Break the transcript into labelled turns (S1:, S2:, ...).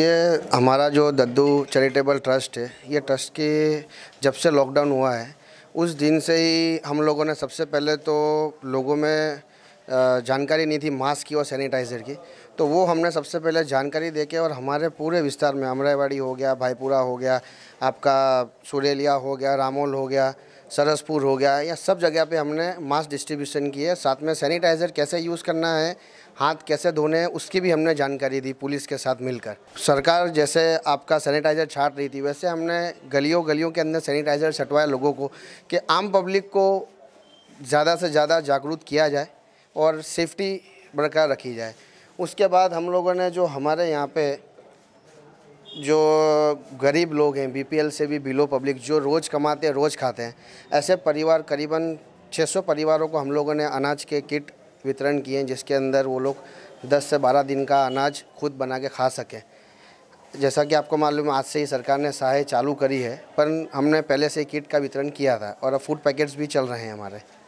S1: ये हमारा जो दद्दू चैरिटेबल ट्रस्ट है ये ट्रस्ट की जब से लॉकडाउन हुआ है उस दिन से ही हम लोगों ने सबसे पहले तो लोगों में जानकारी नहीं थी मास्क की और सैनिटाइज़र की तो वो हमने सबसे पहले जानकारी दे के और हमारे पूरे विस्तार में अमरावाड़ी हो गया भाईपुरा हो गया आपका सुरेलिया हो गया रामोल हो गया सरसपुर हो गया या सब जगह पे हमने मास्क डिस्ट्रीब्यूशन की है साथ में सैनिटाइज़र कैसे यूज़ करना है हाथ कैसे धोने हैं उसकी भी हमने जानकारी दी पुलिस के साथ मिलकर सरकार जैसे आपका सैनिटाइज़र छाट रही थी वैसे हमने गलियों गलियों के अंदर सैनिटाइज़र छटवाया लोगों को कि आम पब्लिक को ज़्यादा से ज़्यादा जागरूक किया जाए और सेफ्टी बरकरार रखी जाए उसके बाद हम लोगों ने जो हमारे यहाँ पे जो गरीब लोग हैं बीपीएल से भी बिलो पब्लिक जो रोज़ कमाते हैं रोज़ खाते हैं ऐसे परिवार करीबन 600 परिवारों को हम लोगों ने अनाज के किट वितरण किए हैं जिसके अंदर वो लोग 10 से 12 दिन का अनाज खुद बना के खा सकें जैसा कि आपको मालूम है आज से ही सरकार ने सहाय चालू करी है पर हमने पहले से किट का वितरण किया था और अब फूड पैकेट्स भी चल रहे हैं हमारे